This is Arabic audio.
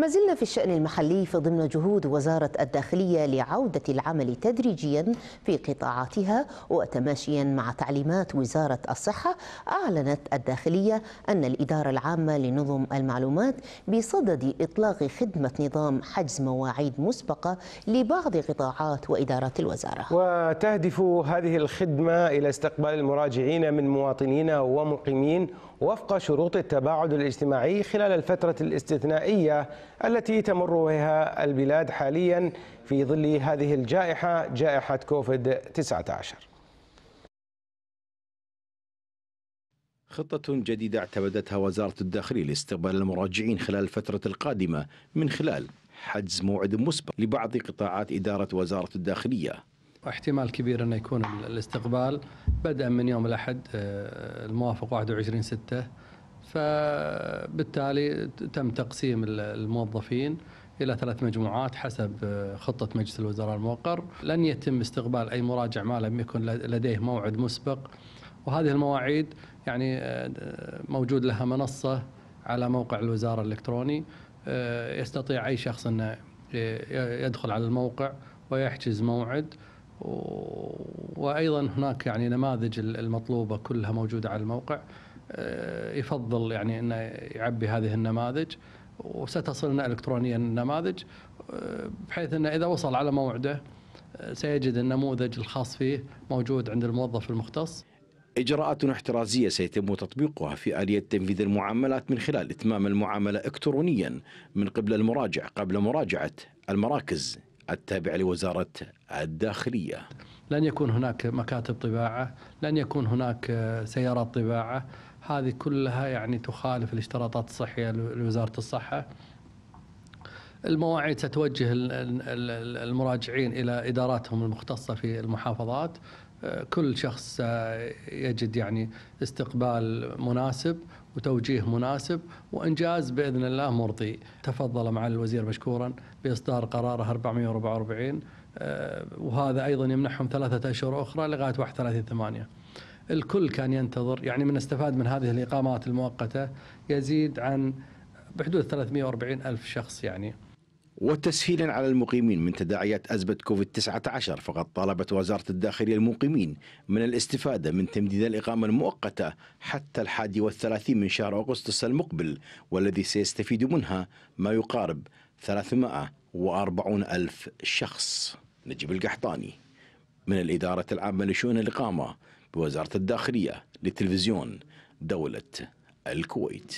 ما زلنا في الشأن المحلي فضمن جهود وزارة الداخلية لعودة العمل تدريجيا في قطاعاتها وتماشيا مع تعليمات وزارة الصحة أعلنت الداخلية أن الإدارة العامة لنظم المعلومات بصدد إطلاق خدمة نظام حجز مواعيد مسبقة لبعض قطاعات وإدارات الوزارة وتهدف هذه الخدمة إلى استقبال المراجعين من مواطنين ومقيمين وفق شروط التباعد الاجتماعي خلال الفترة الاستثنائية التي تمر بها البلاد حاليا في ظل هذه الجائحة جائحة كوفيد 19 خطة جديدة اعتمدتها وزارة الداخلية لاستقبال المراجعين خلال الفترة القادمة من خلال حجز موعد مسبق لبعض قطاعات إدارة وزارة الداخلية احتمال كبير أن يكون الاستقبال بدءا من يوم الأحد آه، الموافق 21 6 فبالتالي تم تقسيم الموظفين الى ثلاث مجموعات حسب آه، خطه مجلس الوزراء الموقر، لن يتم استقبال اي مراجع ما لم يكن لديه موعد مسبق وهذه المواعيد يعني آه، موجود لها منصه على موقع الوزاره الالكتروني آه، يستطيع اي شخص انه يدخل على الموقع ويحجز موعد وايضا هناك يعني نماذج المطلوبه كلها موجوده على الموقع آه، يفضل يعني انه يعبي هذه النماذج وستصلنا الكترونيا النماذج آه، بحيث انه اذا وصل على موعده آه، سيجد النموذج الخاص فيه موجود عند الموظف المختص. إجراءات احترازية سيتم تطبيقها في آلية تنفيذ المعاملات من خلال إتمام المعاملة إلكترونيا من قبل المراجع قبل مراجعة المراكز التابع لوزارة الداخلية لن يكون هناك مكاتب طباعة لن يكون هناك آه، سيارات طباعة هذه كلها يعني تخالف الاشتراطات الصحية لوزارة الصحة المواعيد ستوجه المراجعين إلى إداراتهم المختصة في المحافظات كل شخص يجد يعني استقبال مناسب وتوجيه مناسب وإنجاز بإذن الله مرضي تفضل معالي الوزير مشكورا بإصدار قرار 444 آه، وهذا أيضا يمنحهم ثلاثة أشهر أخرى لغاية 31 ثمانية الكل كان ينتظر يعني من استفاد من هذه الإقامات المؤقتة يزيد عن بحدود 340 ألف شخص يعني وتسهيلا على المقيمين من تداعيات أزمة كوفيد-19 فقد طالبت وزارة الداخلية المقيمين من الاستفادة من تمديد الإقامة المؤقتة حتى الحادي والثلاثين من شهر أغسطس المقبل والذي سيستفيد منها ما يقارب 340 ألف شخص نجيب القحطاني من الإدارة العامة لشؤون الإقامة بوزارة الداخلية لتلفزيون دولة الكويت